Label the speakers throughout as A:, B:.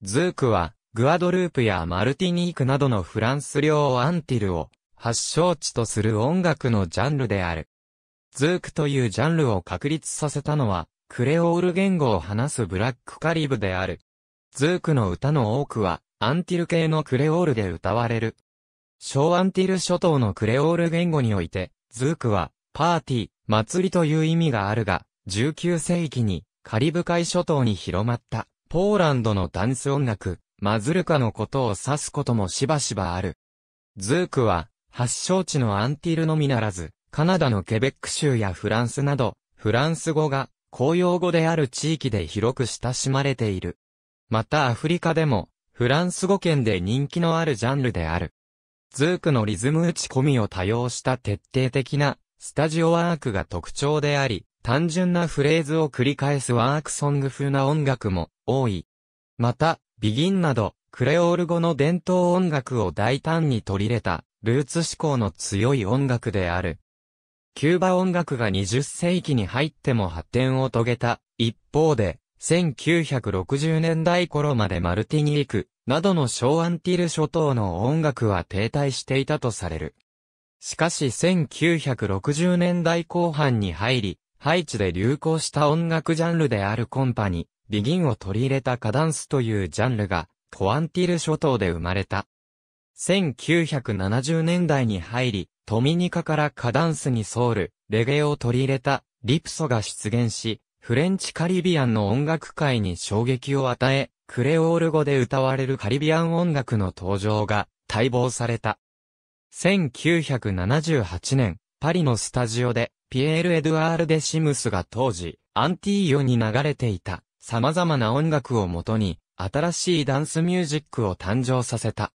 A: ズークは、グアドループやマルティニークなどのフランス領アンティルを発祥地とする音楽のジャンルである。ズークというジャンルを確立させたのは、クレオール言語を話すブラックカリブである。ズークの歌の多くは、アンティル系のクレオールで歌われる。小アンティル諸島のクレオール言語において、ズークは、パーティー、祭りという意味があるが、19世紀にカリブ海諸島に広まった。ポーランドのダンス音楽、マズルカのことを指すこともしばしばある。ズークは、発祥地のアンティルのみならず、カナダのケベック州やフランスなど、フランス語が公用語である地域で広く親しまれている。またアフリカでも、フランス語圏で人気のあるジャンルである。ズークのリズム打ち込みを多用した徹底的なスタジオワークが特徴であり、単純なフレーズを繰り返すワークソング風な音楽も多い。また、ビギンなど、クレオール語の伝統音楽を大胆に取り入れた、ルーツ思考の強い音楽である。キューバ音楽が20世紀に入っても発展を遂げた、一方で、1960年代頃までマルティニーク、などのショーアンティル諸島の音楽は停滞していたとされる。しかし1960年代後半に入り、ハイチで流行した音楽ジャンルであるコンパに、ビギンを取り入れたカダンスというジャンルが、コアンティル諸島で生まれた。1970年代に入り、トミニカからカダンスにソウル、レゲエを取り入れた、リプソが出現し、フレンチカリビアンの音楽界に衝撃を与え、クレオール語で歌われるカリビアン音楽の登場が待望された。1978年、パリのスタジオでピエール・エドゥアール・デ・シムスが当時、アンティーヨに流れていた様々な音楽をもとに、新しいダンスミュージックを誕生させた。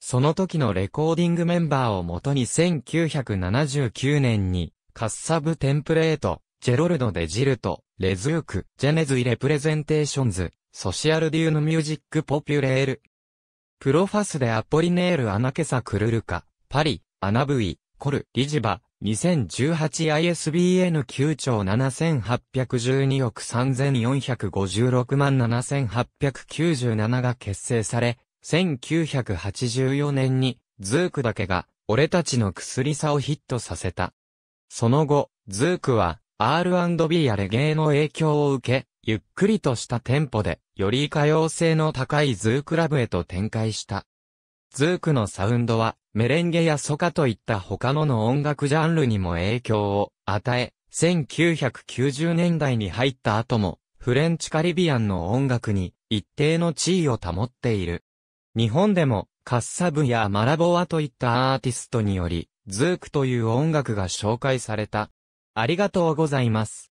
A: その時のレコーディングメンバーをもとに1979年に、カッサブ・テンプレート、ジェロルド・デ・ジルト、レズーク、ジェネズ・イ・レプレゼンテーションズ、ソシアル・デューヌ・ミュージック・ポピュレール。プロファスでアポリネール・アナケサ・クルルカ、パリ、アナブイ、コル、リジバ、2018ISBN 9兆7812億3456万7897が結成され、1984年に、ズークだけが、俺たちの薬さをヒットさせた。その後、ズークは、R&B やレゲエの影響を受け、ゆっくりとしたテンポで、より可用性の高いズークラブへと展開した。ズークのサウンドは、メレンゲやソカといった他のの音楽ジャンルにも影響を与え、1990年代に入った後も、フレンチカリビアンの音楽に一定の地位を保っている。日本でも、カッサブやマラボアといったアーティストにより、ズークという音楽が紹介された。ありがとうございます。